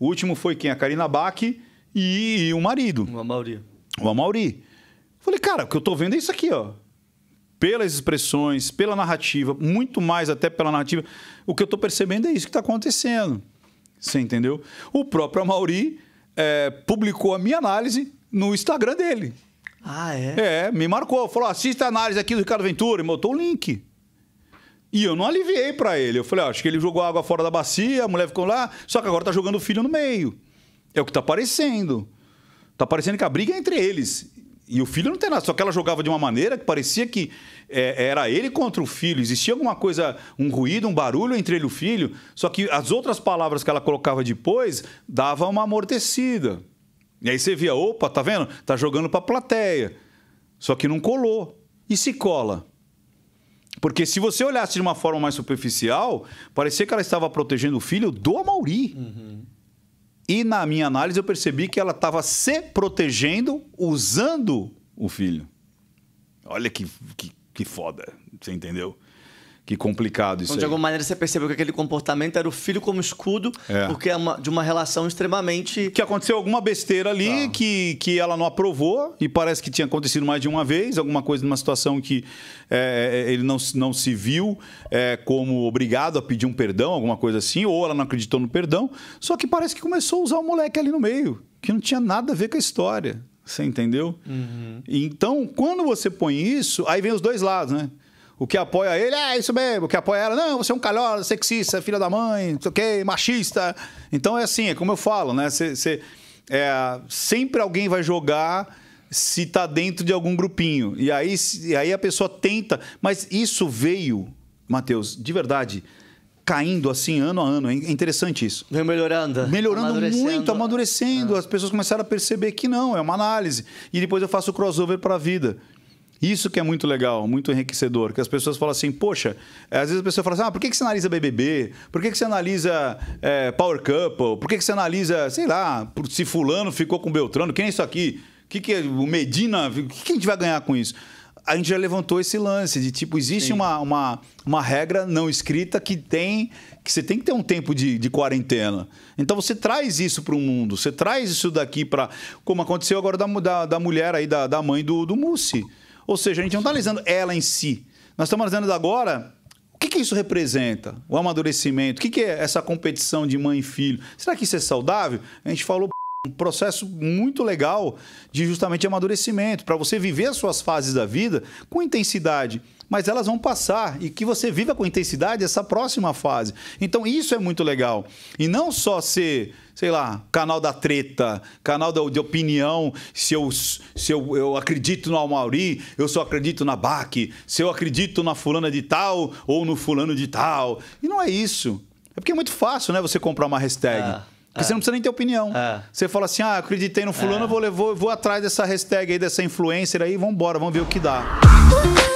O último foi quem? A Karina Bach e, e o marido. O Amauri. O Amauri. Falei, cara, o que eu tô vendo é isso aqui, ó. Pelas expressões, pela narrativa, muito mais até pela narrativa, o que eu tô percebendo é isso que tá acontecendo. Você entendeu? O próprio Amauri é, publicou a minha análise no Instagram dele. Ah, é? É, me marcou. Falou: assista a análise aqui do Ricardo Ventura, e botou o link. E eu não aliviei para ele. Eu falei, ah, acho que ele jogou água fora da bacia, a mulher ficou lá, só que agora tá jogando o filho no meio. É o que tá parecendo. Tá parecendo que a briga é entre eles. E o filho não tem nada, só que ela jogava de uma maneira que parecia que é, era ele contra o filho. Existia alguma coisa, um ruído, um barulho entre ele e o filho, só que as outras palavras que ela colocava depois dava uma amortecida. E aí você via, opa, tá vendo? Tá jogando pra plateia. Só que não colou. E se cola? Porque se você olhasse de uma forma mais superficial, parecia que ela estava protegendo o filho do Mauri. Uhum. E na minha análise eu percebi que ela estava se protegendo usando o filho. Olha que, que, que foda, você entendeu? Que complicado isso. Então, de alguma maneira, você percebeu que aquele comportamento era o filho como escudo, é. porque é uma, de uma relação extremamente. Que aconteceu alguma besteira ali ah. que, que ela não aprovou, e parece que tinha acontecido mais de uma vez, alguma coisa numa situação que é, é ele não, não se viu é, como obrigado a pedir um perdão, alguma coisa assim, ou ela não acreditou no perdão. Só que parece que começou a usar o moleque ali no meio, que não tinha nada a ver com a história. Você entendeu? Uhum. Então, quando você põe isso, aí vem os dois lados, né? O que apoia ele, é isso mesmo. O que apoia ela, não, você é um calhola, sexista, filha da mãe, não machista. Então é assim, é como eu falo, né? Cê, cê, é, sempre alguém vai jogar se tá dentro de algum grupinho. E aí, e aí a pessoa tenta. Mas isso veio, Matheus, de verdade, caindo assim ano a ano. É interessante isso. Veio melhorando. Melhorando amadurecendo. muito, amadurecendo. Ah. As pessoas começaram a perceber que não, é uma análise. E depois eu faço o crossover para a vida. Isso que é muito legal, muito enriquecedor, que as pessoas falam assim, poxa, às vezes a pessoa fala assim, ah, por que, você analisa BBB? Por que, você analisa é, Power Couple? Por que, você analisa, sei lá, se fulano ficou com Beltrano? Quem é isso aqui? O que, que é o Medina? O que, que a gente vai ganhar com isso? a gente já levantou esse lance de tipo, existe uma, uma, uma regra não escrita que tem que você tem que ter um tempo de, de quarentena. Então você traz isso para o mundo, você traz isso daqui para. Como aconteceu agora da, da, da mulher aí, da, da mãe do, do Mussi. Ou seja, a gente não está analisando ela em si. Nós estamos analisando agora o que, que isso representa, o amadurecimento, o que, que é essa competição de mãe e filho. Será que isso é saudável? A gente falou um processo muito legal de justamente amadurecimento, para você viver as suas fases da vida com intensidade mas elas vão passar e que você viva com intensidade essa próxima fase. Então isso é muito legal. E não só ser, sei lá, canal da treta, canal da, de opinião, se eu, se eu, eu acredito no Almauri, eu só acredito na BAC, se eu acredito na fulana de tal ou no fulano de tal. E não é isso. É porque é muito fácil, né, você comprar uma hashtag. É, porque é. você não precisa nem ter opinião. É. Você fala assim: ah, acreditei no fulano, é. vou, vou, vou atrás dessa hashtag aí, dessa influencer aí, vambora, vamos ver o que dá.